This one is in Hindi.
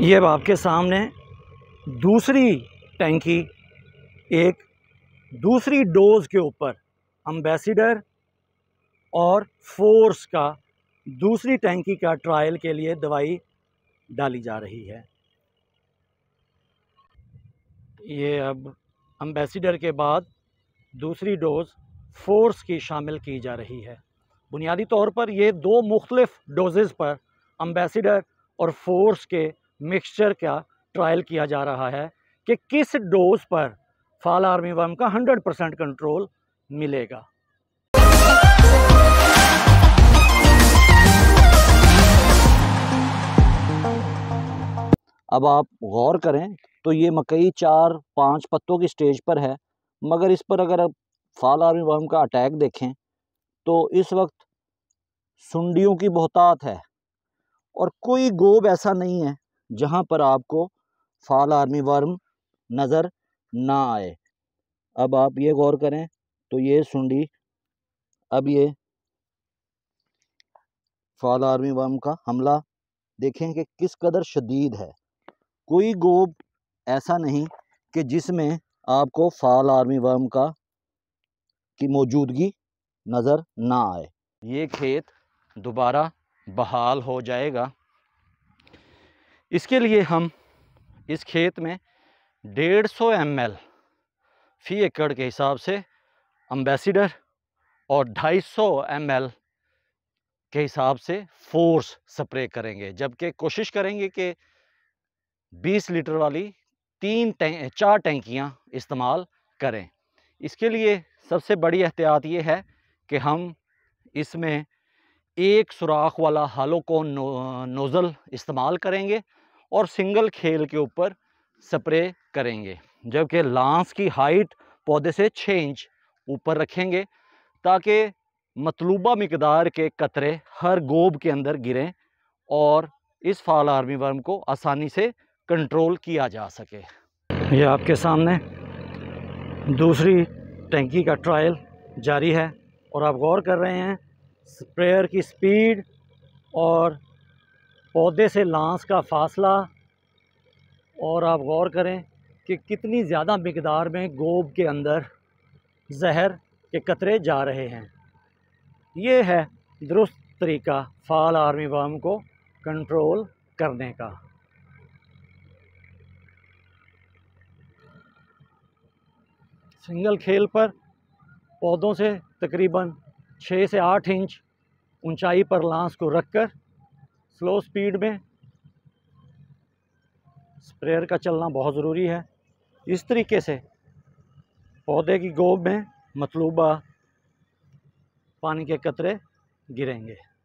ये अब आपके सामने दूसरी टैंकी एक दूसरी डोज के ऊपर अम्बेसिडर और फोर्स का दूसरी टैंकी का ट्रायल के लिए दवाई डाली जा रही है ये अब अम्बेसिडर के बाद दूसरी डोज़ फोर्स की शामिल की जा रही है बुनियादी तौर पर ये दो मुख्तलफ़ डोजेज़ पर अम्बेसिडर और फोर्स के मिक्सचर का ट्रायल किया जा रहा है कि किस डोज पर फाल आर्मी वर्म का 100 परसेंट कंट्रोल मिलेगा अब आप गौर करें तो ये मकई चार पाँच पत्तों की स्टेज पर है मगर इस पर अगर आप फाल आर्मी वर्म का अटैक देखें तो इस वक्त सुंडियों की बहुतात है और कोई गोब ऐसा नहीं है जहाँ पर आपको फाल आर्मी वर्म नज़र ना आए अब आप ये गौर करें तो ये सुंडी अब ये फाल आर्मी वर्म का हमला देखें कि किस कदर शदीद है कोई गोब ऐसा नहीं कि जिसमें आपको फाल आर्मी वर्म का की मौजूदगी नज़र ना आए ये खेत दोबारा बहाल हो जाएगा इसके लिए हम इस खेत में डेढ़ सौ एम एल फी एकड़ के हिसाब से अम्बेसिडर और ढाई सौ एम एल के हिसाब से फोर्स स्प्रे करेंगे जबकि कोशिश करेंगे कि 20 लीटर वाली तीन टैंक चार टैंकियां इस्तेमाल करें इसके लिए सबसे बड़ी एहतियात ये है कि हम इसमें एक सुराख वाला हालों को नो, नोज़ल इस्तेमाल करेंगे और सिंगल खेल के ऊपर स्प्रे करेंगे जबकि लांस की हाइट पौधे से छः इंच ऊपर रखेंगे ताकि मतलूबा मकदार के कतरे हर गोब के अंदर गिरें और इस फाल आर्मी वर्म को आसानी से कंट्रोल किया जा सके ये आपके सामने दूसरी टैंकी का ट्रायल जारी है और आप गौर कर रहे हैं स्प्रेयर की स्पीड और पौधे से लांस का फासला और आप गौर करें कि कितनी ज़्यादा मकदार में गोब के अंदर जहर के कतरे जा रहे हैं ये है दुरुस्त तरीका फाल आर्मी बम को कंट्रोल करने का सिंगल खेल पर पौधों से तकरीबन छः से आठ इंच ऊंचाई पर लांस को रखकर स्लो स्पीड में स्प्रेयर का चलना बहुत ज़रूरी है इस तरीके से पौधे की गोब में मतलूबा पानी के कतरे गिरेंगे